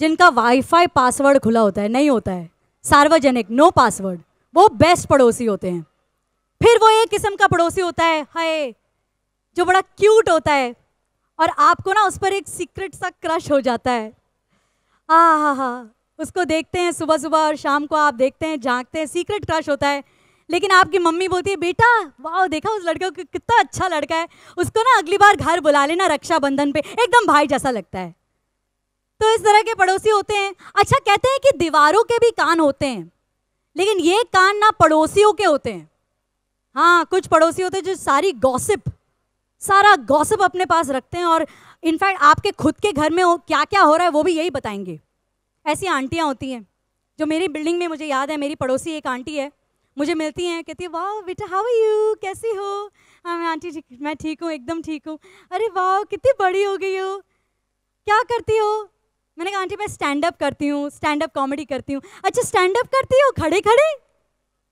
जिनका wifi password खुला होता है नहीं होता है सार्वजनिक नो पासवर्ड वो बेस्ट पड़ोसी होते हैं फिर वो एक किस्म का पड़ोसी होता है हाय जो बड़ा क्यूट होता है और आपको ना उस पर एक सीक्रेट सा क्रश हो जाता है आ हा हा उसको देखते हैं सुबह सुबह और शाम को आप देखते हैं झांकते हैं सीक्रेट क्रश होता है लेकिन आपकी मम्मी बोलती है बेटा वाह देखा उस लड़के को कितना अच्छा लड़का है उसको ना अगली बार घर बुला लेना रक्षाबंधन पे एकदम भाई जैसा लगता है तो इस तरह के पड़ोसी होते हैं अच्छा कहते हैं कि दीवारों के भी कान होते हैं लेकिन ये कान ना पड़ोसियों के होते हैं हाँ कुछ पड़ोसी होते हैं जो सारी गॉसिप सारा गॉसिप अपने पास रखते हैं और इनफैक्ट आपके खुद के घर में हो, क्या क्या हो रहा है वो भी यही बताएंगे ऐसी आंटियाँ होती हैं जो मेरी बिल्डिंग में मुझे याद है मेरी पड़ोसी एक आंटी है मुझे मिलती हैं कहती है वाह बेटा हाउ आर यू कैसी हो हाँ आंटी मैं ठीक हूँ एकदम ठीक हूँ अरे वाह कितनी बड़ी हो गई हो क्या करती हो मैंने कहा आंटी मैं स्टैंड अप करती हूँ स्टैंड अप कॉमेडी करती हूँ अच्छा स्टैंड अप करती हो खड़े खड़े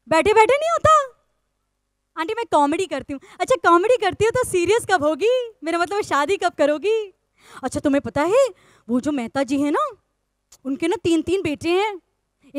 बैठे बैठे नहीं होता आंटी मैं कॉमेडी करती हूँ अच्छा कॉमेडी करती हूँ तो सीरियस कब होगी मेरा मतलब शादी कब करोगी अच्छा तुम्हें पता है वो जो मेहता जी हैं ना उनके ना तीन तीन बेटे हैं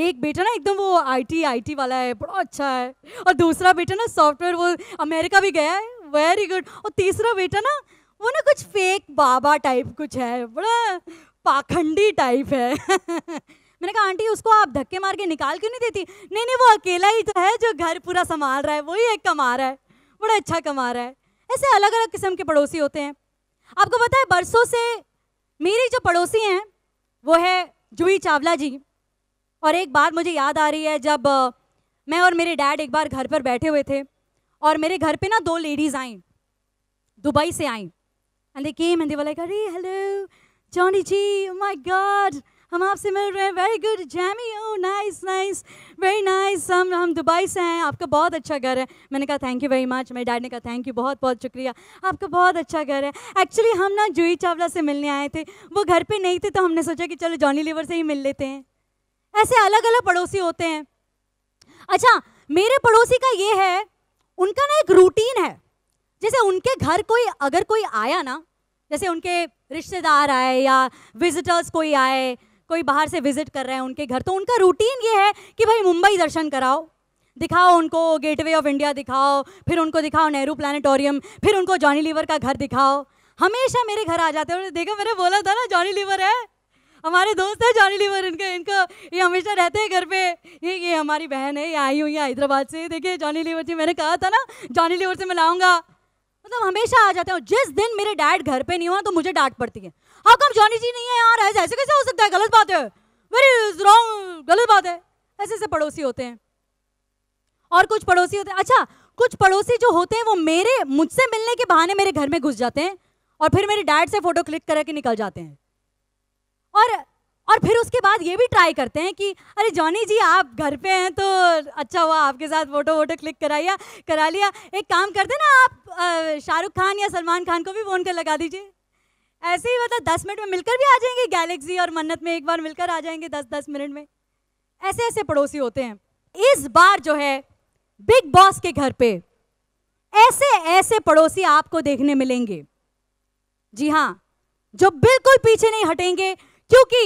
एक बेटा ना एकदम वो आईटी आईटी वाला है बड़ा अच्छा है और दूसरा बेटा ना सॉफ्टवेयर वो अमेरिका भी गया है वेरी गुड और तीसरा बेटा ना वो ना कुछ फेक बाबा टाइप कुछ है बड़ा पाखंडी टाइप है मैंने कहा आंटी उसको आप धक्के मार के निकाल क्यों नहीं देती नहीं नहीं वो अकेला ही तो है जो घर पूरा संभाल रहा है वही एक कमा रहा है बड़ा अच्छा कमा रहा है ऐसे अलग अलग किस्म के पड़ोसी होते हैं आपको पता है बरसों से मेरी जो पड़ोसी हैं वो है जूही चावला जी और एक बात मुझे याद आ रही है जब मैं और मेरे डैड एक बार घर पर बैठे हुए थे और मेरे घर पे ना दो लेडीज़ आई दुबई से आई and they came and they like अरे hello Johnny G, oh my God, हम आपसे मिल रहे हैं very good Jamie oh nice nice very nice हम हम दुबई से हैं आपका बहुत अच्छा घर है मैंने कहा थैंक यू वेरी मच मेरे डैड ने कहा थैंक यू बहुत बहुत शुक्रिया आपका बहुत अच्छा घर है एक्चुअली हम ना जूही चावला से मिलने आए थे वो घर पे नहीं थे तो हमने सोचा कि चलो जॉनी लीवर से ही मिल लेते हैं ऐसे अलग अलग पड़ोसी होते हैं अच्छा मेरे पड़ोसी का ये है उनका ना एक रूटीन है जैसे उनके घर कोई अगर कोई आया ना जैसे उनके रिश्तेदार आए या विजिटर्स कोई आए कोई बाहर से विजिट कर रहे हैं उनके घर तो उनका रूटीन ये है कि भाई मुंबई दर्शन कराओ दिखाओ उनको गेटवे ऑफ इंडिया दिखाओ फिर उनको दिखाओ नेहरू प्लानिटोरियम फिर उनको जॉनी लीवर का घर दिखाओ हमेशा मेरे घर आ जाते हैं देखो मैंने बोला था ना जॉनी लीवर है हमारे दोस्त हैं जॉनी लीवर इनके इनको ये हमेशा रहते हैं घर पे ये ये हमारी बहन है ये आई हुई है हैदराबाद से देखिए जॉनी लीवर जी मैंने कहा था ना जॉनी लीवर से मैं लाऊंगा मतलब हमेशा आ जाते हैं जिस दिन मेरे डैड घर पे नहीं हुआ तो मुझे डांट पड़ती है हाउ कम जॉनी जी नहीं है यार ऐसे ऐसे कैसे हो सकता है गलत बात है वेरी रॉन्ग गलत बात है ऐसे ऐसे पड़ोसी होते हैं और कुछ पड़ोसी होते हैं अच्छा कुछ पड़ोसी जो होते हैं वो मेरे मुझसे मिलने के बहाने मेरे घर में घुस जाते हैं और फिर मेरे डैड से फोटो क्लिक करके निकल जाते हैं और और फिर उसके बाद ये भी ट्राई करते हैं कि अरे जॉनी जी आप घर पे हैं तो अच्छा हुआ आपके साथ फ़ोटो वोटो क्लिक कराया करा लिया एक काम करते ना आप शाहरुख खान या सलमान खान को भी फ़ोन कर लगा दीजिए ऐसे ही मतलब दस मिनट में मिलकर भी आ जाएंगे गैलेक्सी और मन्नत में एक बार मिलकर आ जाएंगे दस दस मिनट में ऐसे ऐसे पड़ोसी होते हैं इस बार जो है बिग बॉस के घर पे ऐसे ऐसे पड़ोसी आपको देखने मिलेंगे जी हाँ जो बिल्कुल पीछे नहीं हटेंगे क्योंकि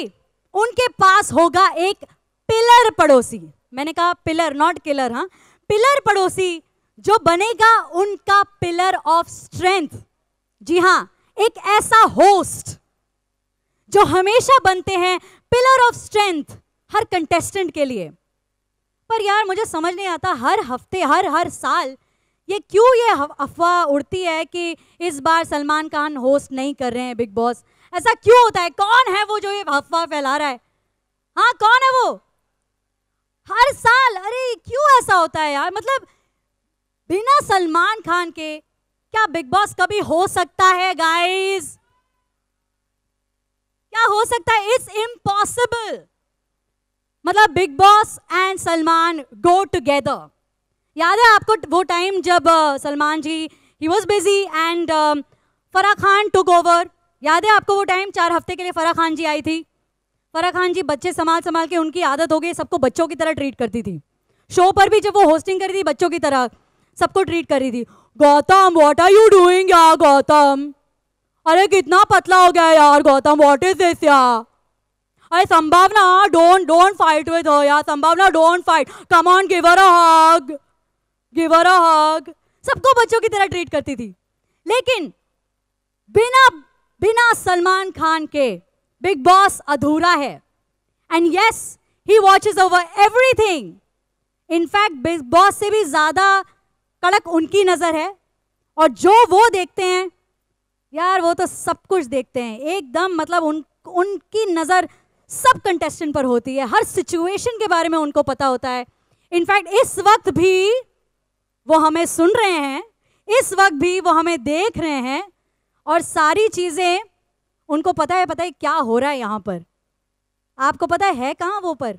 उनके पास होगा एक पिलर पड़ोसी मैंने कहा पिलर नॉट किलर हाँ पिलर पड़ोसी जो बनेगा उनका पिलर ऑफ स्ट्रेंथ जी हाँ एक ऐसा होस्ट जो हमेशा बनते हैं पिलर ऑफ स्ट्रेंथ हर कंटेस्टेंट के लिए पर यार मुझे समझ नहीं आता हर हफ्ते हर हर साल ये क्यों ये अफवाह उड़ती है कि इस बार सलमान खान होस्ट नहीं कर रहे हैं बिग बॉस ऐसा क्यों होता है कौन है वो जो ये अफवाह फैला रहा है हाँ कौन है वो हर साल अरे क्यों ऐसा होता है यार मतलब बिना सलमान खान के क्या बिग बॉस कभी हो सकता है गाइस क्या हो सकता है इट्स इम्पॉसिबल मतलब Bigg Boss and Salman go together याद है आपको वो टाइम जब Salman ji he was busy and Farah Khan took over याद है आपको वो टाइम चार हफ्ते के लिए फराह खान जी आई थी फराह खान जी बच्चे संभाल संभाल के उनकी आदत हो गई सबको बच्चों की तरह ट्रीट करती थी शो पर भी जब वो होस्टिंग करी थी बच्चों की तरह सबको ट्रीट कर रही थी Gautam what are you doing यार गौतम अरे कितना पतला हो गया यार गौतम वॉट इज दिस यार अरे Sambhavna don't don't fight with her यार Sambhavna don't fight come on give a hug give a hug सबको बच्चों की तरह ट्रीट करती थी लेकिन बिना बिना सलमान खान के बिग बॉस अधूरा है and yes he watches over everything in fact Bigg Boss से भी ज्यादा कड़क उनकी नजर है और जो वो देखते हैं यार वो तो सब कुछ देखते हैं एकदम मतलब उन उनकी नज़र सब कंटेस्टेंट पर होती है हर सिचुएशन के बारे में उनको पता होता है इनफैक्ट इस वक्त भी वो हमें सुन रहे हैं इस वक्त भी वो हमें देख रहे हैं और सारी चीज़ें उनको पता है पता है क्या हो रहा है यहाँ पर आपको पता है कहाँ वो पर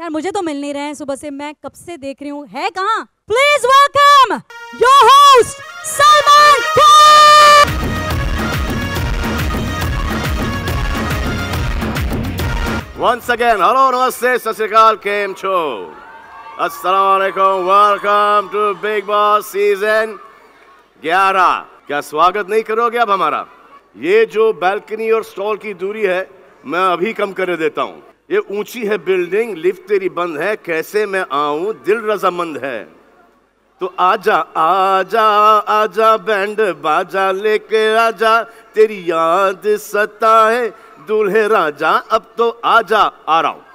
यार मुझे तो मिल नहीं रहे हैं सुबह से मैं कब से देख रही हूँ है कहाँ please welcome your host Salman once again hello namaste namaste, sasikal, kem cho. Assalamu alaikum, welcome to Big Boss Season 11. क्या स्वागत नहीं करोगे आप हमारा ये जो बालकनी और स्टॉल की दूरी है मैं अभी कम कर देता हूँ ये ऊंची है बिल्डिंग लिफ्ट तेरी बंद है कैसे मैं आऊं दिल रजामंद है तो आजा आजा आजा बैंड बाजा लेके आजा तेरी याद सता है दूल्हे राजा अब तो आजा आ रहा हूं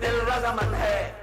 दिल रजामंद है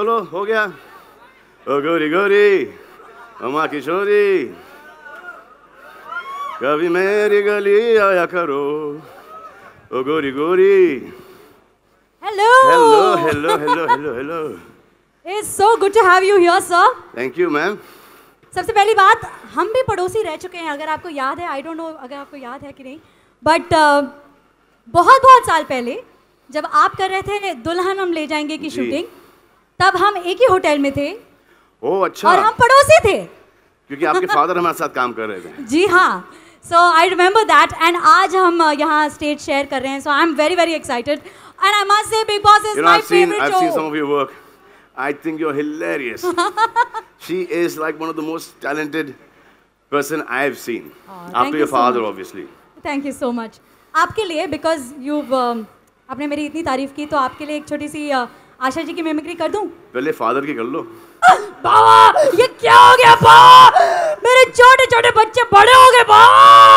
चलो हो गया ओ गोरी गोरी अमा किशोरी कभी मेरी गली आया करो ओ गोरी गोरी hello hello hello hello hello hello it's so good to have you here sir thank you ma'am सबसे पहली बात हम भी पड़ोसी रह चुके हैं अगर आपको याद है आई डोंट नो अगर आपको याद है कि नहीं बट uh, बहुत बहुत साल पहले जब आप कर रहे थे दुल्हन हम ले जाएंगे की शूटिंग तब हम एक ही होटल में थे ओ, अच्छा। और हम पड़ोसी थे क्योंकि आपके फादर हमारे साथ काम कर रहे थे जी हाँ so I remember that and आज हम uh, यहाँ स्टेज शेयर कर रहे हैं so I am very very excited and I must say Bigg Boss is my favourite show some of your work I think you are hilarious she is like one of the most talented person I have seen after your father obviously thank you so much आपके लिए because you um, आपने मेरी इतनी तारीफ की तो आपके लिए एक छोटी सी uh, आशा जी की मेमिक्री कर दूं पहले फादर की कर लो बाबा ये क्या हो गया बाबा मेरे छोटे छोटे बच्चे बड़े हो गए बाबा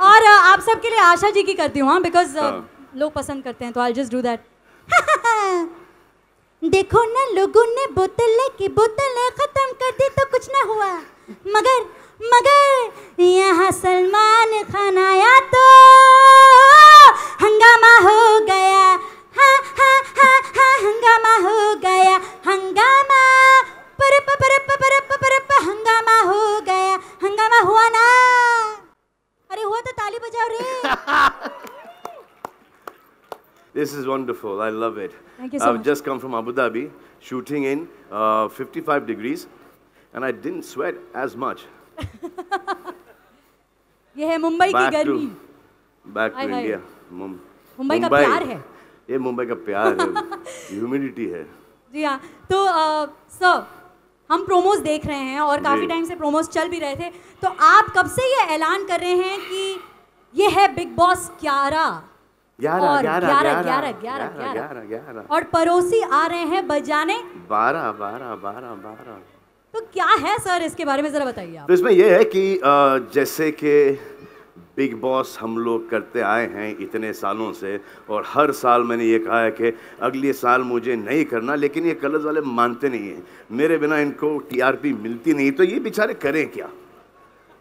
और आप सबके लिए आशा जी की करती हूँ बिकॉज हाँ, हाँ। लोग पसंद करते हैं तो आई जस्ट डू दैट देखो ना लोगों ने बोतल लेके बोतल खत्म कर दी तो कुछ ना हुआ मगर मगर यहाँ सलमान खान आया तो हंगामा हो गया हंगामा हो गया हंगामा परप परप परप परप हंगामा हो गया हंगामा हुआ ना अरे हुआ तो ताली बजाओ रे This is wonderful. I love it. Thank you so I've much. just come from Abu Dhabi, shooting in uh, 55 degrees, and I didn't sweat as much. ये है मुंबई की गर्मी बैक टू इंडिया मुंबई का प्यार है ये मुंबई का प्यार है ह्यूमिडिटी है जी हाँ तो सर हम प्रोमोज देख रहे हैं और काफ़ी टाइम से प्रोमोज चल भी रहे थे तो आप कब से ये ऐलान कर रहे हैं कि ये है बिग बॉस ग्यारह और पड़ोसी आ रहे हैं बजाने बारह बारह बारह बारह तो क्या है सर इसके बारे में जरा बताइए आप तो इसमें यह है कि जैसे कि बिग बॉस हम लोग करते आए हैं इतने सालों से और हर साल मैंने ये कहा है कि अगले साल मुझे नहीं करना लेकिन ये कलर्स वाले मानते नहीं हैं मेरे बिना इनको टीआरपी मिलती नहीं तो ये बेचारे करें क्या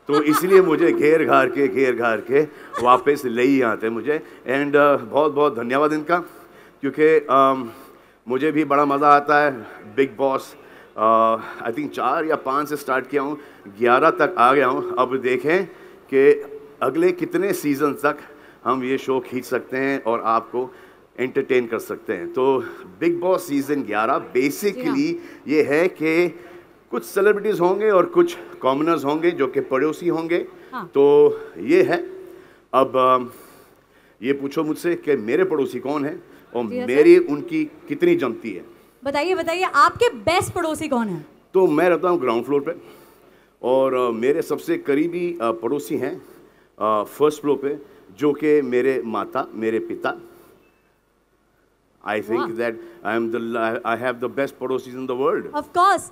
तो इसलिए मुझे घेर घार के घेर घार के वापस ले ही आते मुझे एंड बहुत बहुत धन्यवाद इनका क्योंकि मुझे भी बड़ा मज़ा आता है Bigg Boss I uh, think चार या पाँच से स्टार्ट किया हूँ ग्यारह तक आ गया हूँ अब देखें कि अगले कितने सीज़न तक हम ये शो खींच सकते हैं और आपको एंटरटेन कर सकते हैं तो बिग बॉस सीज़न 11 बेसिकली ये है कि कुछ सेलिब्रिटीज़ होंगे और कुछ कॉमनर्स होंगे जो कि पड़ोसी होंगे हाँ। तो ये है अब um, ये पूछो मुझसे कि मेरे पड़ोसी कौन है और मेरी उनकी कितनी जमती है बताइए बताइए आपके बेस्ट पड़ोसी कौन है तो मैं रहता हूँ ग्राउंड फ्लोर पे और मेरे सबसे करीबी पड़ोसी हैं फर्स्ट फ्लोर पे जो कि मेरे माता मेरे पिता I think that I am I have the best पड़ोसी in the world of course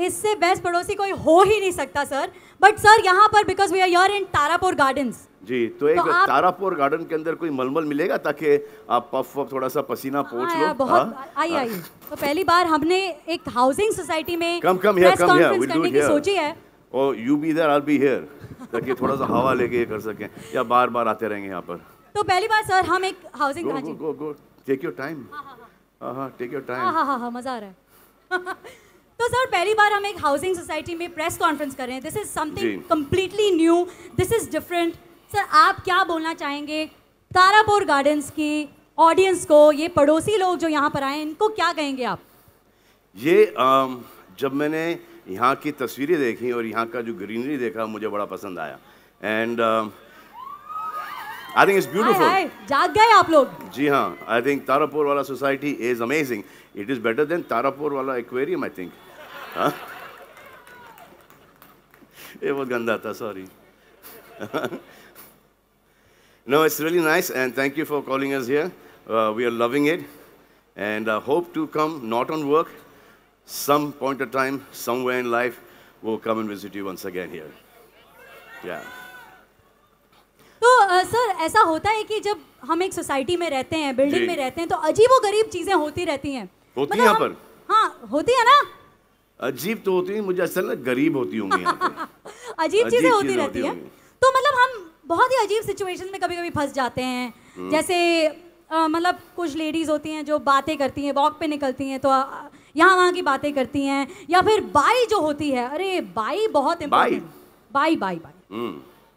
इससे बेस्ट पड़ोसी कोई हो ही नहीं सकता सर बट सर यहाँ पर because we are your in Tarapur garden ji तो एक तो तारापुर गार्डन के अंदर कोई मलमल मिलेगा ताकि आप पफ थोड़ा सा पसीना हाँ, पोछ लो बहुत आई हाँ? आई हाँ। तो पहली बार हमने एक हाउसिंग सोसाइटी में कम कम प्रेस कॉन्फ्रेंस करने की सोची है oh you be there I be here ताकि थोड़ा सा हवा लेके ये कर सकें या बार बार आते रहेंगे यहाँ पर तो पहली बार सर हम एक housing go go go take your time हाँ हाँ टेक योर टाइम हाँ हाँ हाँ मजा आ रहा है तो सर पहली बार हम एक हाउसिंग सोसाइटी में प्रेस कॉन्फ्रेंस कर रहे हैं this is something completely new this is different sir आप क्या बोलना चाहेंगे तारापुर गार्डन्स की ऑडियंस को ये पड़ोसी लोग जो यहाँ पर आए हैं इनको क्या कहेंगे आप ये आम, जब मैंने यहाँ की तस्वीरें देखी और यहाँ का जो ग्रीनरी देखा मुझे बड़ा पसंद आया and I think it's beautiful जाग गए आप लोग जी हाँ आई थिंक तारापुर वाला society is amazing it is better than Tarapur वाला एक्वेरियम आई थिंक ये बहुत गंदा था sorry no it's really nice and thank you for calling us here we are loving it and I hope to come not on work some point of time some way in life वो come and visit you once again here या तो sir uh, ऐसा होता है कि जब हम एक सोसाइटी में रहते हैं बिल्डिंग में रहते हैं तो अजीब गरीब चीजें होती रहती हैं होती मतलब है यहाँ पर हाँ होती है ना अजीब तो होती है मुझे असल गरीब होती होंगी अजीब चीजें होती रहती है तो मतलब हम बहुत ही अजीब सिचुएशन में कभी कभी फंस जाते हैं हम्म। जैसे मतलब कुछ लेडीज होती हैं जो बातें करती हैं वॉक पे निकलती हैं तो यहाँ वहाँ की बातें करती हैं या फिर बाई जो होती है अरे बाई बहुत bye bye bye bye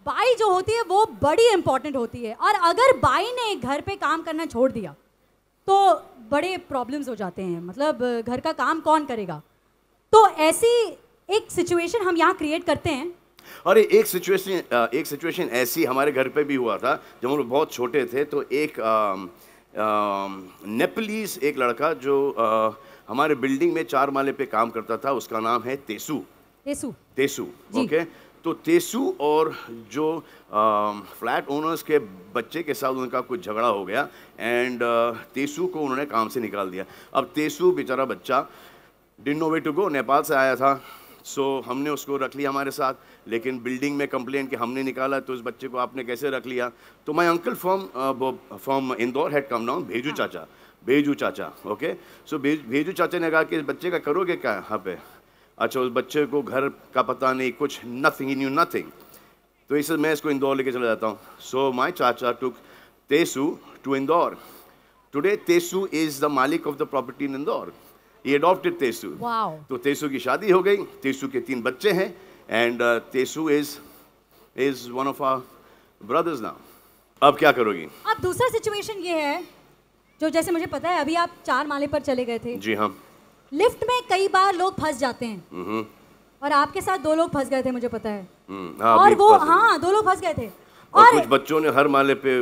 bye जो होती है वो बड़ी इंपॉर्टेंट होती है और अगर बाई ने घर पे काम करना छोड़ दिया तो बड़े प्रॉब्लम्स हो जाते हैं मतलब घर का काम कौन करेगा तो ऐसी एक सिचुएशन हम यहाँ क्रिएट करते हैं अरे एक सिचुएशन एक सिचुएशन ऐसी हमारे घर पे भी हुआ था जब हम लोग बहुत छोटे थे तो एक नेपलीज एक लड़का जो आ, हमारे बिल्डिंग में चार माले पे काम करता था उसका नाम है तेसु तेसु तेसु ओके तो तेसु और जो फ्लैट ओनर्स के बच्चे के साथ उनका कुछ झगड़ा हो गया एंड तेसु को उन्होंने काम से निकाल दिया अब तेसु बेचारा बच्चा didn't know way to go Nepal से आया था सो so, हमने उसको रख लिया हमारे साथ लेकिन बिल्डिंग में कंप्लेंट कि हमने निकाला तो उस बच्चे को आपने कैसे रख लिया तो my uncle from from Indore had come down भेजू चाचा भेजू चाचा ओके सो भेजू चाचा ने कहा कि इस बच्चे का करोगे क्या यहाँ पे अच्छा उस बच्चे को घर का पता नहीं कुछ नथिंग इन यू नथिंग तो इसे मैं इसको इंदौर लेके चला जाता हूँ so my chacha took Tesu to Indore today Tesu is the malik of the property in Indore he adopted Tesu तो तेसु की शादी हो गई तेसु के तीन बच्चे हैं and Tesu is is one of our brothers now अब क्या करोगी अब दूसरा सिचुएशन ये है जो जैसे मुझे पता है अभी आप चार माले पर चले गए थे जी हाँ लिफ्ट में कई बार लोग फंस जाते हैं हम्म। और आपके साथ दो लोग फंस गए थे मुझे पता है हम्म, हाँ, और वो हाँ दो लोग फंस गए थे और, कुछ बच्चों ने हर माले पे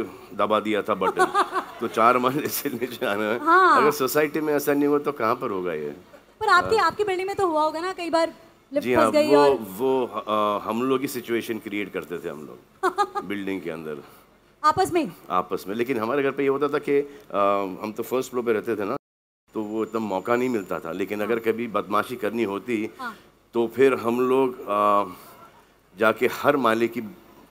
दबा दिया था बटन तो चार माले से नीचे आना है हाँ। अगर सोसाइटी में ऐसा नहीं हुआ तो कहाँ पर होगा ये पर आपकी हाँ। आपके बिल्डिंग में तो हुआ होगा ना कई बार जी हाँ वो और... वो आ, हम लोग ही सिचुएशन क्रिएट करते थे हम लोग बिल्डिंग के अंदर आपस में आपस में लेकिन हमारे घर पे ये होता था कि हम तो फर्स्ट फ्लोर पे रहते थे ना तो वो एकदम मौका नहीं मिलता था लेकिन हाँ। अगर कभी बदमाशी करनी होती हाँ। तो फिर हम लोग जाके हर माले की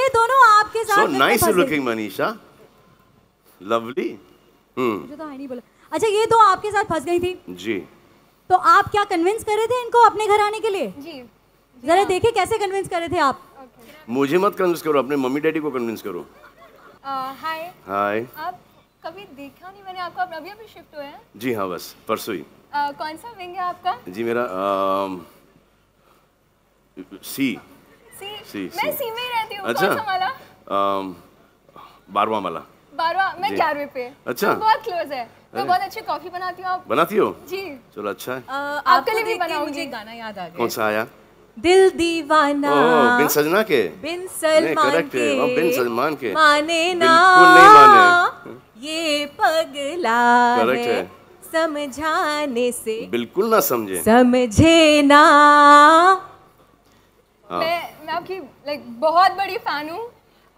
ये दोनों आपके साथ so nice looking Manisha lovely मुझे hmm. तो नहीं बोला अच्छा ये दो आपके साथ फंस गई थी जी तो आप क्या कन्विंस कर रहे थे इनको अपने घर आने के लिए जी जरा हाँ। देखिए कैसे कन्विंस कर रहे थे आप मुझे मत कन्विंस करो अपने मम्मी डैडी को कन्विंस करो हाय हाय आप कभी देखा नहीं मैंने आपको अभी अभी शिफ्ट हुए हैं जी हाँ बस परसों ही कौन सा विंग है आपका जी मेरा सी सी सी मैं सी में ही रहती हूँ अच्छा कौन सा बारवा माला बारवा मैं ग्यारहवे पे अच्छा तो बहुत क्लोज है मैं तो बहुत अच्छी कॉफी बनाती हूँ आप बनाती हो जी चलो अच्छा है आपके लिए भी बनाऊंगी गाना याद आ गया कौन सा आया दिल दीवाना ओ, बिन सजना के बिन सलमान के बिन सलमान के माने ना ये पगला है, है समझाने से बिल्कुल ना समझे समझे ना हाँ। मैं मैं आपकी लाइक बहुत बड़ी फ़ैन हूँ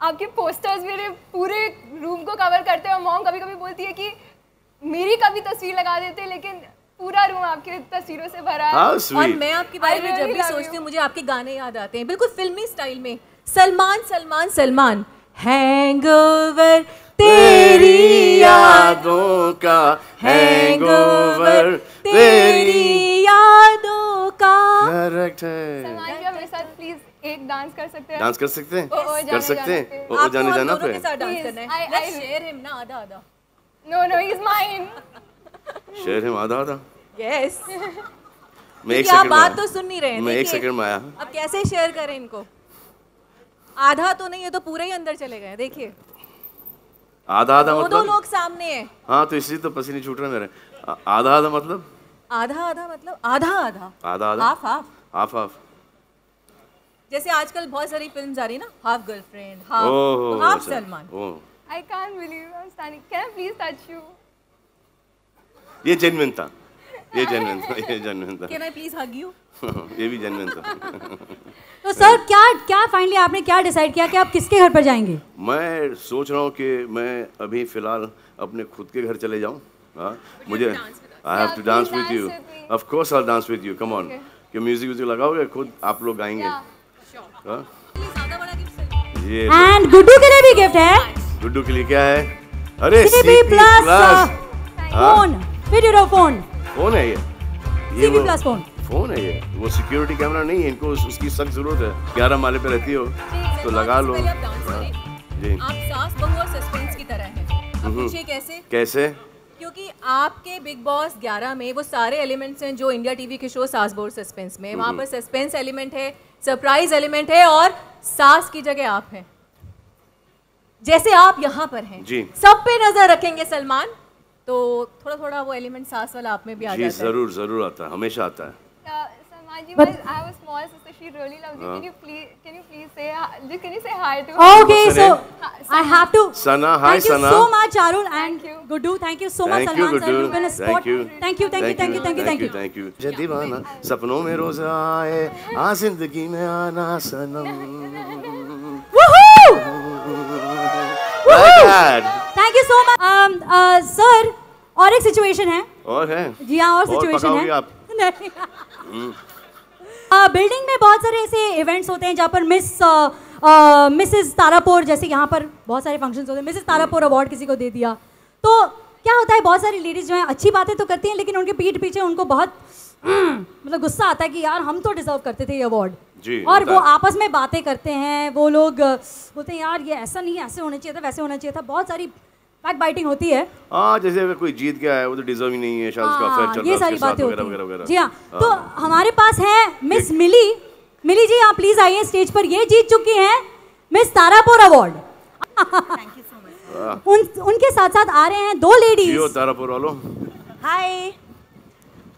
आपके पोस्टर्स मेरे पूरे रूम को कवर करते हैं और मॉम कभी कभी बोलती है कि मेरी कभी तस्वीर लगा देते लेकिन पूरा रूम आपके तस्वीरों से भरा है हाँ, और मैं आपकी बारे में जब भी सोचती हूँ मुझे आपके गाने याद आते हैं बिल्कुल फिल्मी स्टाइल में सलमान सलमान सलमान हैंगओवर तेरी यादों का हैंगओवर तेरी यादों का करेक्ट है एक डांस कर सकते हैं डांस कर सकते हैं कर सकते हैं ओ जाने तो जाना पे है लेट्स शेयर हिम ना आधा आधा no no he is mine share him आधा आधा यस मैं एक सेकंड बात तो सुन नहीं रहे मैं एक सेकंड में आया अब कैसे शेयर करें इनको आधा तो नहीं है तो पूरे ही अंदर चले गए देखिए आधा आधा मतलब दो लोग सामने हैं हाँ तो इसलिए तो पसीने छूट रहे मेरे आधा आधा मतलब आधा आधा मतलब आधा आधा आधा आधा हाफ हाफ हाफ हाफ जैसे आजकल बहुत सारी फिल्म आ रही ना half girlfriend half Salman I can't believe I am standing can I please touch you ये जेन्युइन था ये जेन्युइन था ये जेन्युइन था can I please hug you ये भी जेन्युइन था तो सर क्या क्या फाइनली आपने क्या डिसाइड किया कि आप किसके घर पर जाएंगे मैं सोच रहा हूँ कि मैं अभी फिलहाल अपने खुद के घर चले जाऊँ हाँ मुझे I have to dance with you of course I dance with you come on कि म्यूजिक व्यूजिक लगाओगे खुद आप लोग गाएंगे yeah. हाँ? ये एंड तो- गुड्डू के लिए भी गिफ्ट है गुड्डू के लिए क्या है अरे CP plus phone video phone phone है ये ये सीपी प्लस फोन फोन है ये वो सिक्योरिटी कैमरा नहीं है इनको उस, उसकी सख्त जरूरत है ग्यारह माले पे रहती हो तो, तो लगा लो हाँ। जी आप सास बहू और सस्पेंस की तरह है हम्म। कैसे कैसे क्योंकि आपके बिग बॉस 11 में वो सारे एलिमेंट्स हैं जो इंडिया टीवी के शो सास बोर सस्पेंस में हम्म। वहाँ पर सस्पेंस एलिमेंट है सरप्राइज एलिमेंट है और सास की जगह आप हैं जैसे आप यहां पर हैं जी सब पे नजर रखेंगे सलमान तो थोड़ा थोड़ा वो एलिमेंट सास वाला आप में भी आ जाता है जरूर जरूर आता है हमेशा आता है Maji, but my, I have a small sister. She really loves you. Uh, can you please, can you please say, can you say hi to her? Okay, so Sana. I have to. Sana, hi thank Sana. Thank you so much, Arul and thank you. Gudu. Thank you so thank much, you, Salman Gudu. sir. You've been a sport. Thank you, thank you, thank you, thank you, thank you, thank you. Thank you. जब दीवाना सपनों में रोज आए, आ जिंदगी में आना सनम. Woohoo! Woohoo! Thank you so much, um, uh, sir. और एक सिचुएशन है और है जी हाँ और सिचुएशन है आप नहीं बिल्डिंग में बहुत सारे ऐसे इवेंट्स होते हैं जहाँ पर मिस मिसेस तारापुर जैसे यहाँ पर बहुत सारे फंक्शंस होते हैं मिसेस तारापुर अवार्ड किसी को दे दिया तो क्या होता है बहुत सारी लेडीज़ जो हैं अच्छी बातें तो करती हैं लेकिन उनके पीठ पीछे उनको बहुत मतलब गुस्सा आता है कि यार हम तो डिजर्व करते थे ये अवार्ड और वो आपस में बातें करते हैं वो लोग बोलते हैं यार ये ऐसा नहीं ऐसे होना चाहिए था वैसे होना चाहिए था बहुत सारी बैक बाइटिंग होती है आ, हाँ, जैसे अगर कोई जीत गया है वो तो डिजर्व ही नहीं है शायद उसका अफेयर हाँ, चल ये सारी बातें होती हैं जी हां हाँ। तो हमारे पास है मिस मिली मिली जी आप प्लीज आइए स्टेज पर ये जीत चुकी हैं miss Tarapur award thank you so much उन उनके साथ साथ आ रहे हैं दो लेडीज तारापुर वालों हाय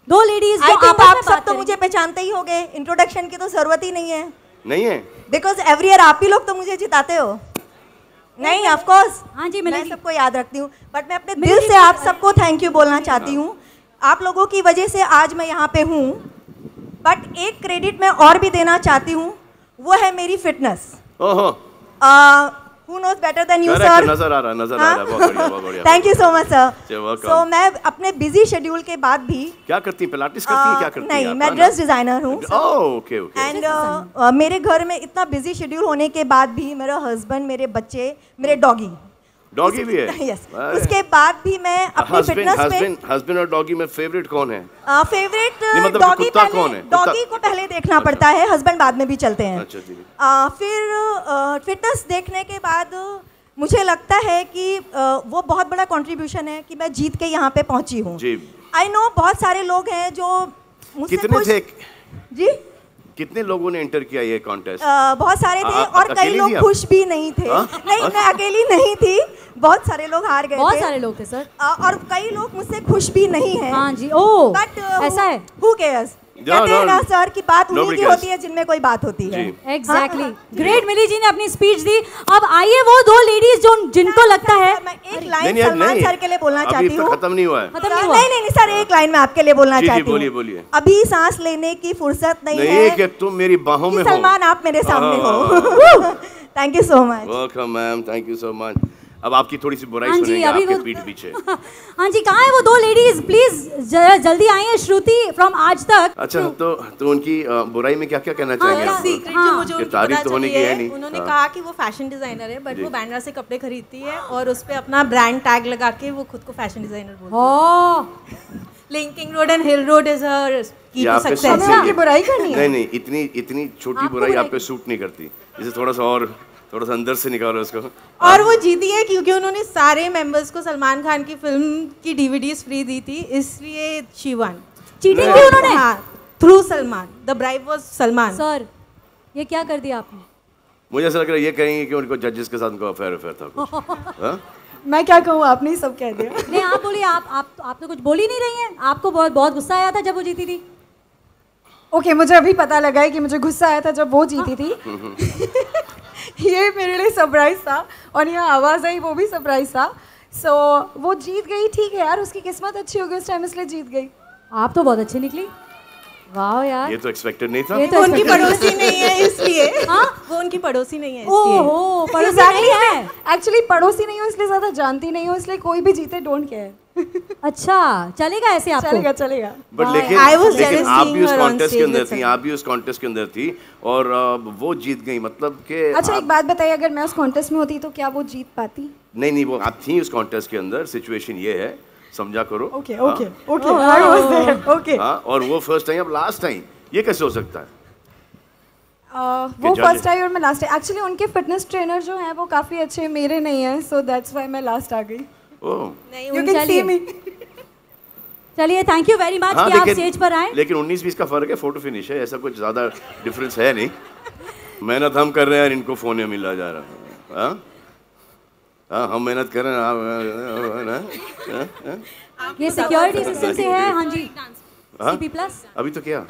दो लेडीज जो आप आप सब तो मुझे पहचानते ही होंगे इंट्रोडक्शन की तो जरूरत ही नहीं है नहीं है बिकॉज एवरी ईयर आप ही लोग तो मुझे जिताते हो नहीं ऑफ कोर्स हाँ जी मैं सबको याद रखती हूँ बट मैं अपने दिल से आप सबको थैंक यू बोलना चाहती हाँ। हूँ आप लोगों की वजह से आज मैं यहाँ पे हूँ बट एक क्रेडिट मैं और भी देना चाहती हूँ वो है मेरी फिटनेस ओहो who knows better than you sir नजर आ रहा नजर आ रहा बहुत हाँ? बढ़िया बहुत बढ़िया थैंक यू सो मैं अपने busy schedule के बाद भी क्या करती हैं पिलाटिस करती हैं क्या करती हैं नहीं मैं ड्रेस डिजाइनर हूँ ओके ओके एंड मेरे घर में इतना बिजी शेड्यूल होने के बाद भी मेरा हस्बैंड मेरे बच्चे मेरे डॉगी डॉगी भी है यस उसके बाद भी मैं हाँ, अपनी फिटनेस हस्बैंड हस्बैंड और डॉगी में फेवरेट कौन है फेवरेट मतलब डॉगी कौन है डॉगी को पहले देखना अच्छा। पड़ता है हस्बैंड बाद में भी चलते हैं अच्छा जी आ, फिर फिटनेस देखने के बाद मुझे लगता है कि वो बहुत बड़ा कंट्रीब्यूशन है कि मैं जीत के यहाँ पे पहुंची हूँ आई नो बहुत सारे लोग हैं जो कितने थे जी कितने लोगों ने एंटर किया ये कॉन्टेस्ट बहुत सारे थे आ, और कई लोग खुश भी नहीं थे आ? हाँ? नहीं आ? हाँ? मैं अकेली नहीं थी बहुत सारे लोग हार गए बहुत सारे लोग थे सर और कई लोग मुझसे खुश भी नहीं है हाँ जी ओ बट ऐसा है हु केयर्स कहते हैं ना सर की बात उन्हीं की होती है जिनमें कोई बात होती है एग्जैक्टली ग्रेट मिली जी हाँ। ने अपनी स्पीच दी अब आइए वो दो लेडीज जो जिनको लगता है एक लाइन सलमान सर के लिए बोलना चाहती तो हूँ खत्म नहीं हुआ है हाँ, नहीं नहीं सर एक लाइन में आपके लिए बोलना चाहती हूँ अभी सांस लेने की फुर्सत नहीं है तुम तो मेरी बाहों में सलमान आप मेरे सामने हाँ। हो thank you so much welcome ma'am thank you so much अब आपकी थोड़ी सी बुराई हाँ सुनेंगे आपके पीठ पीछे हाँ जी कहाँ है वो दो लेडीज प्लीज जल्दी आई है श्रुति फ्रॉम आज तक अच्छा तो तो उनकी बुराई में क्या क्या कहना हाँ, चाहेंगे हाँ। तारीफ तो होने की है नहीं उन्होंने कहा कि वो फैशन डिजाइनर है बट वो बैंड्रा से कपड़े खरीदती है और उस पर अपना ब्रांड टैग लगा के वो खुद को फैशन डिजाइनर बोलती Linking Road and Hill Road is her key to success बुराई करनी है नहीं नहीं इतनी इतनी छोटी बुराई आप पे सूट नहीं करती इसे थोड़ा सा और थोड़ा सा अंदर से निकालो उसको और वो जीती है क्योंकि उन्होंने सारे मेंबर्स को सलमान खान की फिल्म की डीवीडीज फ्री दी थी इसलिए शी वन चीटिंग की उन्होंने थ्रू हाँ, Salman the bribe was Salman sir ये क्या कर दिया आपने मुझे ऐसा लग रहा है ये कहेंगे कि उनको जजेस के साथ उनका अफेयर अफेयर था हाँ? मैं क्या कहूँ आपने ही सब कह दिया नहीं आप बोलिए आप आप तो, आप तो कुछ बोल ही नहीं रही हैं आपको बहुत बहुत गुस्सा आया था जब वो जीती थी ओके okay, मुझे अभी पता लगा है कि मुझे गुस्सा आया था जब वो जीती थी ये मेरे लिए सरप्राइज था और यहाँ आवाज़ आई वो भी सरप्राइज था सो so, वो जीत गई ठीक है यार उसकी किस्मत अच्छी होगी उस टाइम इसलिए जीत गई आप तो बहुत अच्छी निकली वाह यार ये तो एक्सपेक्टेड नहीं था ये तो उनकी पड़ोसी नहीं है इसलिए हाँ वो उनकी पड़ोसी नहीं है ओहो पड़ोसी नहीं है एक्चुअली पड़ोसी नहीं हूँ इसलिए ज्यादा जानती नहीं हूँ इसलिए कोई भी जीते डोंट केयर अच्छा चलेगा ऐसे आपको चलेगा चलेगा बट लेकिन लेकिन आप भी उस कॉन्टेस्ट के अंदर थी आप भी उस कॉन्टेस्ट के अंदर थी और वो जीत गई मतलब के अच्छा एक बात बताइए अगर मैं उस कॉन्टेस्ट में होती तो क्या वो जीत पाती नहीं नहीं वो आप थी उस कॉन्टेस्ट के अंदर सिचुएशन ये है समझा करो ओके ओके ओके ओके और वो फर्स्ट टाइम अब लास्ट टाइम ये कैसे हो सकता है Uh, वो फर्स्ट आई और मैं लास्ट आई एक्चुअली उनके फिटनेस ट्रेनर जो हैं वो काफ़ी अच्छे मेरे नहीं हैं सो दैट्स वाई मैं लास्ट आ गई Oh. चलिए थैंक यू वेरी मच आप स्टेज पर आए लेकिन 19 बीस का फर्क है फोटो फिनिश है ऐसा कुछ ज्यादा डिफरेंस है नहीं मेहनत हम कर रहे हैं इनको फोन में मिला जा रहा है हाँ, हाँ हम मेहनत कर रहे हैं हाँ, हाँ, ये सिक्योरिटी तो सिस्टम तो से है हाँ जी हाँ अभी तो क्या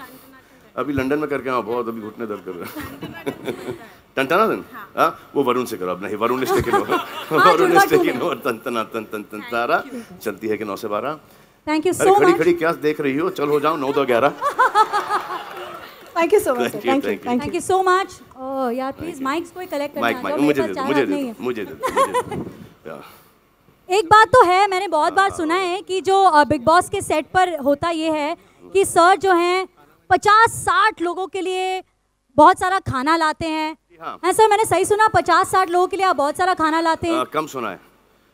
अभी लंदन में करके आओ बहुत अभी घुटने दर्द कर रहे हैं तंतना तना हाँ।, हाँ वो वरुण से करो अब नहीं वरुण इसके नो हाँ, वरुण इसके नो और तंतना तना तन तन तारा चलती है कि नौ से बारह थैंक यू सो मच अरे खड़ी खड़ी क्या देख रही हो चल हो जाओ नौ दो ग्यारह thank you so much thank you thank you so much यार प्लीज माइक्स कोई कलेक्ट करना माइक मुझे दे मुझे दे मुझे दे एक बात तो है मैंने बहुत बार हाँ। सुना है कि जो बिग बॉस के सेट पर होता ये है कि सर जो हैं पचास साठ लोगों के लिए बहुत सारा खाना लाते हैं हाँ सर मैंने सही सुना पचास साठ लोगों के लिए आप बहुत सारा खाना लाते हैं हाँ, कम सुना है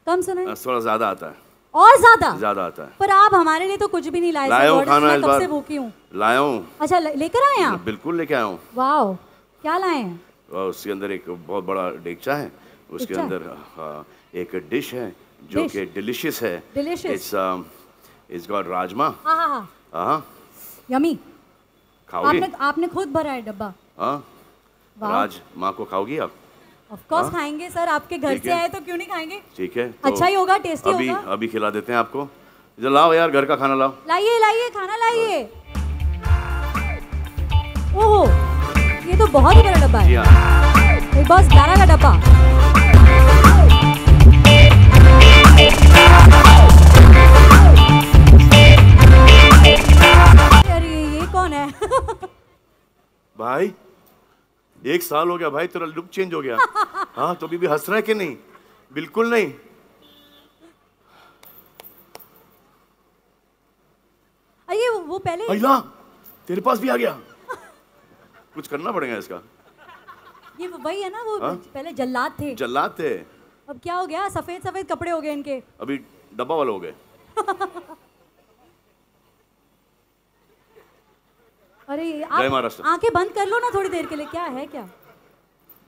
कम सुना है हाँ, थोड़ा ज्यादा आता है और ज्यादा ज्यादा आता है पर आप हमारे लिए तो कुछ भी नहीं लाए लाया हूँ खाना इस बार भूखी हूँ लाया हूँ अच्छा लेकर आए आप बिल्कुल लेके आया हूँ वाह क्या लाए हैं उसके अंदर एक बहुत बड़ा डेगचा है उसके अंदर हाँ, एक डिश है जो कि डिलीशियस है इट्स इट्स गॉट राजमा हाँ हाँ हाँ यमी खाओगे आपने, आपने खुद भरा है डब्बा हाँ राज माँ को खाओगी आप ऑफ कोर्स हाँ? खाएंगे सर आपके घर से आए तो क्यों नहीं खाएंगे ठीक है तो अच्छा ही होगा टेस्टी अभी होगा। अभी खिला देते हैं आपको जो लाओ यार घर का खाना लाओ लाइए लाइए खाना लाइए हाँ। ओहो ये तो बहुत ही बड़ा डब्बा है बिग हाँ। बॉस ग्यारह का डब्बा एक साल हो गया भाई तेरा लुक चेंज हो गया हाँ तो अभी भी हंस रहा है कि नहीं बिल्कुल नहीं अरे वो पहले अला तेरे पास भी आ गया कुछ करना पड़ेगा इसका ये वही है ना वो हा? पहले जल्लाद थे जल्लाद थे अब क्या हो गया सफेद सफेद कपड़े हो गए इनके अभी डब्बा वाले हो गए अरे बंद कर लो ना थोड़ी देर के लिए क्या है क्या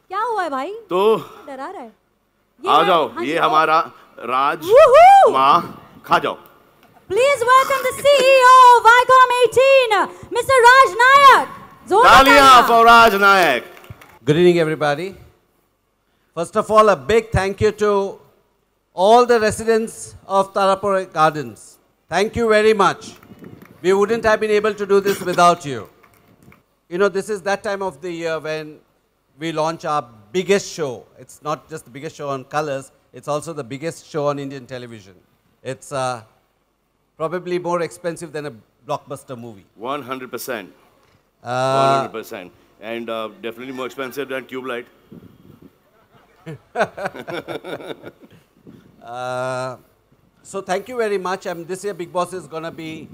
क्या हुआ है भाई तो डरा रहा है आ जाओ हाँ ये हमारा राज माँ खा जाओ please welcome the CEO mister Raj Nayak Raj Nayak good evening everybody first of all a big thank you to all the residents of Tarapur Gardens thank you very much we wouldn't have been able to do this without you You know, this is that time of the year when we launch our biggest show. It's not just the biggest show on colors, it's also the biggest show on Indian television. It's uh, probably more expensive than a blockbuster movie. 100%. Uh, 100%. And uh, definitely more expensive than Tube Light. Uh, so thank you very much. I mean, this year Big Boss is going to be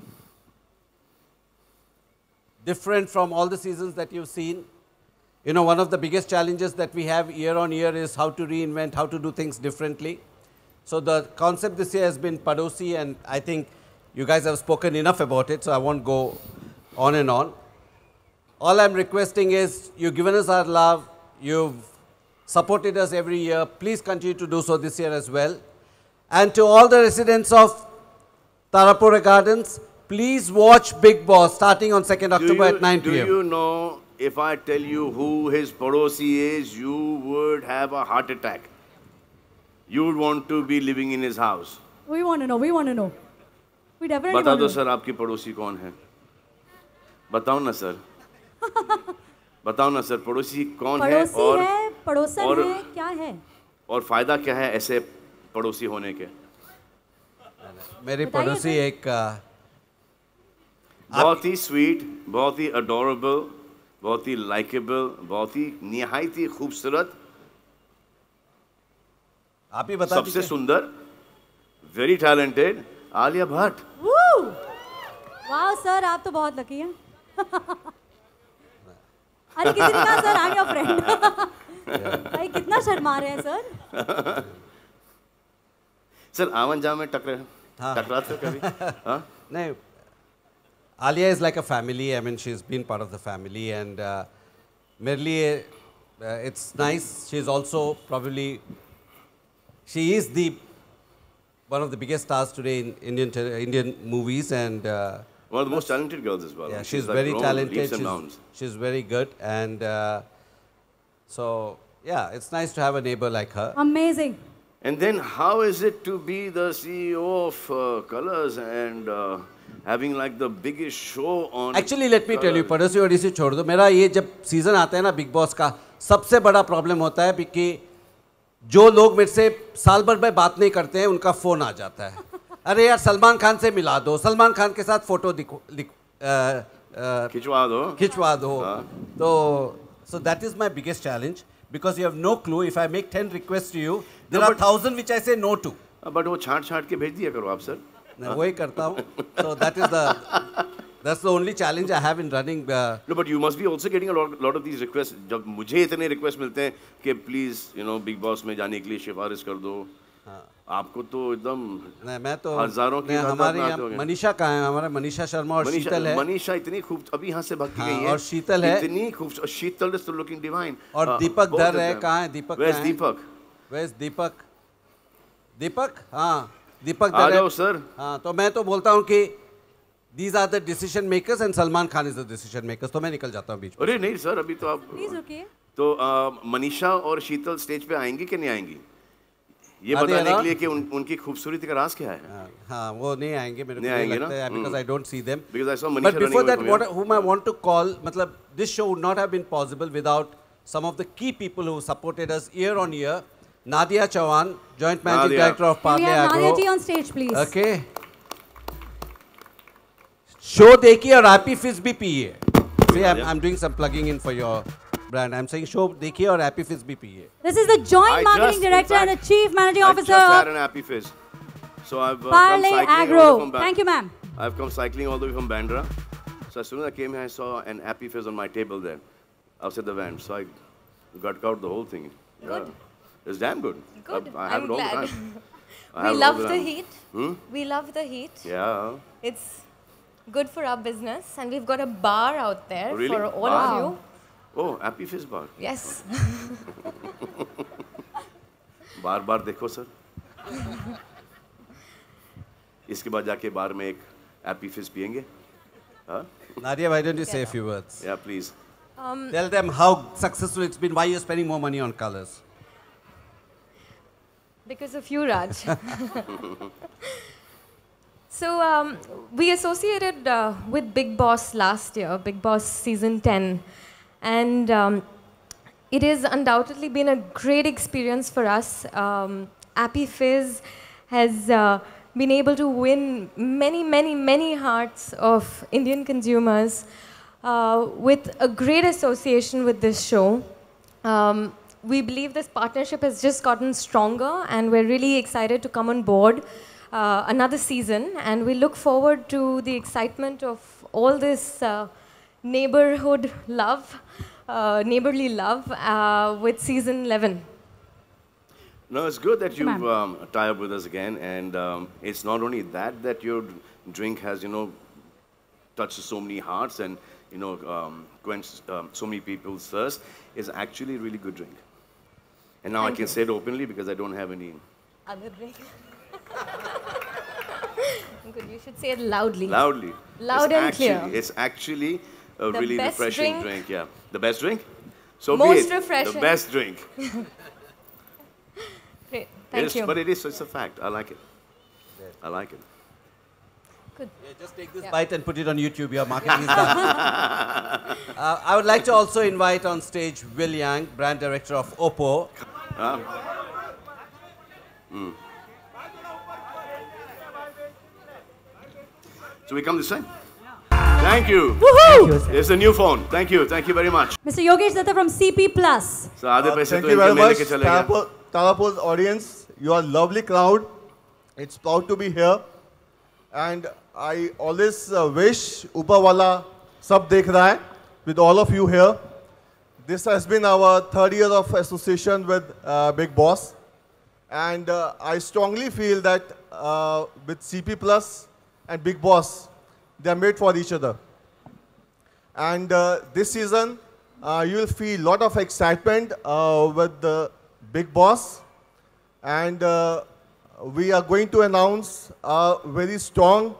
different from all the seasons that you've seen. You know, one of the biggest challenges that we have year on year is how to reinvent, how to do things differently. So the concept this year has been Padosi, and I think you guys have spoken enough about it, so I won't go on and on. All I'm requesting is you've given us our love, you've supported us every year. Please continue to do so this year as well. And to all the residents of Tarapura Gardens, Please watch Big Boss starting on 2nd October you, at 9 p.m. Do you know if I tell you who his padosi is, you would have a heart attack. You would want to be living in his house. We want to know. We want to know. We definitely want to know. Sir आपके पड़ोसी कौन है बताओ ना sir बताओ ना sir पड़ोसी कौन है और है, पड़ोसन और, है क्या है और फायदा क्या है ऐसे पड़ोसी होने के मेरी पड़ोसी एक बहुत ही स्वीट बहुत ही अडोरेबल बहुत ही लाइकेबल बहुत ही निहायत ही खूबसूरत आप ही बता सबसे सुंदर वेरी टैलेंटेड आलिया भट्ट वाह सर आप तो बहुत लकी हैं अरे किसी ने सर आई योर फ्रेंड भाई कितना शर्मा रहे हैं सर सर आवन जाम में टकरे हाँ। टकराते कभी हाँ नहीं Alia is like a family. I mean, she's been part of the family, and uh, merely uh, it's nice. She's also probably she is the one of the biggest stars today in Indian Indian movies, and uh, one of the most talented girls as well. Yeah, she's, she's like very talented. She's, she's, very good, and uh, so yeah, it's nice to have a neighbor like her. Amazing. And then, how is it to be the CEO of uh, Colors and? Uh, having like the biggest show on Actually let me color. tell you पड़ोसी ओडिसी छोड़ दो मेरा ये जब season आता है ना big boss का सबसे बड़ा प्रॉब्लम होता है कि जो लोग मेरे से साल भर में बात नहीं करते हैं उनका फ़ोन आ जाता है अरे यार सलमान खान से मिला दो सलमान खान के साथ फ़ोटो दिखो खिंचवा दो खिंचवा दो हाँ। तो so that is my biggest challenge because you have no clue if I make ten request to you there are thousand which I say no to but वो छाट छाट के भेज दिया करो आप सर मैं वही करता हूँ so that is the That's the only challenge I have in running. Uh, no, but you must be also getting a lot, lot of these requests. जब मुझे इतने requests मिलते हैं कि please, you know, big boss में जाने के लिए सिफारिश कर दो. हाँ। आपको तो एकदम नहीं मैं तो हजारों की हमारे मनीषा कहाँ है हमारा मनीषा शर्मा और मनीशा, शीतल है मनीषा इतनी खूब अभी यहाँ से भाग हाँ, गई है और शीतल है इतनी खूब शीतल इज लुकिंग डिवाइन और हाँ, दीपक धर अच्छा। है कहाँ है दीपक वेस दीपक वेस दीपक दीपक हाँ दीपक आ सर हाँ तो मैं तो बोलता हूँ कि these are the decision makers and Salman Khan is the decision makers तो मैं निकल जाता हूँ बीच अरे नहीं सर अभी तो आप okay. तो मनीषा और शीतल स्टेज पे आएंगी कि नहीं आएंगी ये बताने के लिए कि उन, उनकी खूबसूरती का राज क्या है हाँ, हाँ वो नहीं आएंगे मेरे नहीं आएंगे ना है because I don't see them because I saw Manisha but before that what who I want to call मतलब this show would not have been possible without some of the key people who supported us year on year Nadia Chawan, Joint Managing Nadia. Director of Parle Agro. Nadia ji on stage, please. Okay. Show देखिए और happy फिज भी पिए. See, I'm, I'm doing some plugging in for your brand. I'm saying show देखिए और happy फिज भी पिए. This is the Joint I Marketing just, Director fact, and the Chief Managing I Officer. I just had an happy fizz. So I've uh, Parle come cycling Agro. All the way from Thank you, ma'am. I've come cycling all the way from Bandra. So as soon as I came here, I saw an happy fizz on my table there I was at the van. So I got out the whole thing. Good. Yeah. It's damn good. Good. I, I have I'm it all glad. the time. we love the, the heat. Hmm? We love the heat. Yeah. It's good for our business, and we've got a bar out there really? for all of you. Oh, happy fish bar. Yes. bar, bar sir. Sir इसके jaake bar bar ek happy Appy Fizz पियेंगे Nadia, why don't you say a few words? Yeah, please. Um, Tell them how successful it's been, why you're spending more money on colors. Because of you, Raj. so um, we associated uh, with Big Boss last year, Big Boss season 10. And um, it has undoubtedly been a great experience for us. Um, Appy Fizz has uh, been able to win many, many, many hearts of Indian consumers uh, with a great association with this show. Um, we believe this partnership has just gotten stronger and we're really excited to come on board uh, another season and we look forward to the excitement of all this uh, neighborhood love, uh, neighborly love uh, with season 11. No, it's good that you um, tie up with us again and um, it's not only that that your drink has, you know, touched so many hearts and you know, um, um, so many people's thirst is actually a really good drink. And now Thank I can you. say it openly because I don't have any. Other drink. Good. You should say it loudly. Loudly. Loud it's and actually, clear. It's actually a the really refreshing drink. drink. Yeah. The best drink? So Most refreshing. The best drink. Great. Thank you. But it is. It's a fact. I like it. I like it. Good. Yeah, just take this yeah. bite and put it on YouTube. Your marketing is done. uh, I would like to also invite on stage Will Yang, brand director of Oppo. Um. Mm. So we come the same. Thank you. Woohoo! it's a new phone. Thank you. Thank you very much. Mr. Yogesh Datta from CP Plus. So आधे पैसे uh, तो इनके लेने के चले गए. Tarapur's audience, you are lovely crowd. It's proud to be here, and I always uh, wish Upawala sab dekh raha hai with all of you here. This has been our third year of association with uh, Big Boss. And uh, I strongly feel that uh, with CP Plus and Big Boss, they are made for each other. And uh, this season, uh, you will feel a lot of excitement uh, with the Big Boss. And we are going to announce a very strong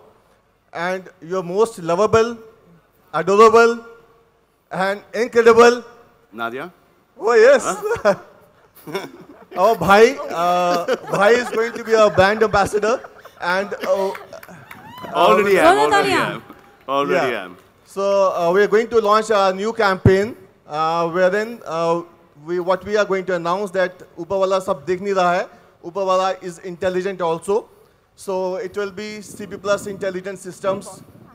and your most lovable, adorable, and incredible. Nadia? Oh, yes. Huh? our Bhai, uh, Bhai is going to be our brand ambassador. And uh, already, uh, am, already am. Already yeah. am. So uh, we are going to launch a new campaign uh, wherein uh, we, what we are going to announce that Upawala sab dekh raha hai. is intelligent also. So it will be C CP plus intelligent systems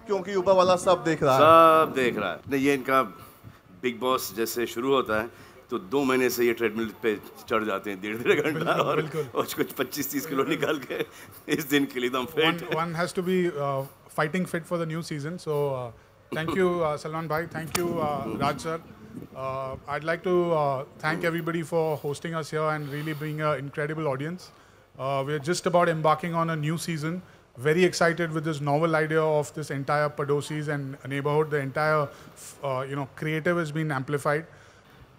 क्योंकि ऊपर वाला सब देख रहा है सब देख रहा है नहीं ये इनका बिग बॉस जैसे शुरू होता है तो दो महीने से ये ट्रेडमिल पे चढ़ जाते हैं डेढ़ डेढ़ घंटा और, और कुछ पच्चीस तीस किलो निकाल के इस दिन के लिए एकदम fit one has to be fighting fit for the new season so thank you Salman भाई thank you Raj sir Uh, I'd like to uh, thank everybody for hosting us here and really being an incredible audience. Uh, we're just about embarking on a new season. Very excited with this novel idea of this entire Padosis and neighborhood. The entire, uh, you know, creative has been amplified.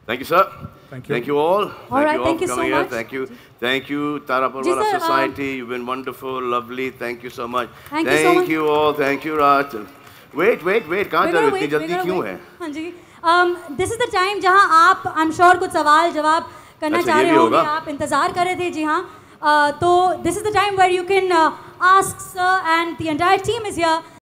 Thank you, sir. Thank you. Thank you all. all thank right, you all thank for you coming so here. Thank you. Thank you, Taraparwala um, Society. Um, You've been wonderful, lovely. Thank you so much. Thank, thank you, so you much. all. Thank you, Raj. Wait, wait, wait. Can't रहे हो इतनी जल्दी Um, this is the time where you, I'm sure कुछ सवाल जवाब करना चाह रहे होंगे. आप इंतजार कर रहे थे, जी हाँ so uh, this is the time where you can uh, ask sir and the entire team is here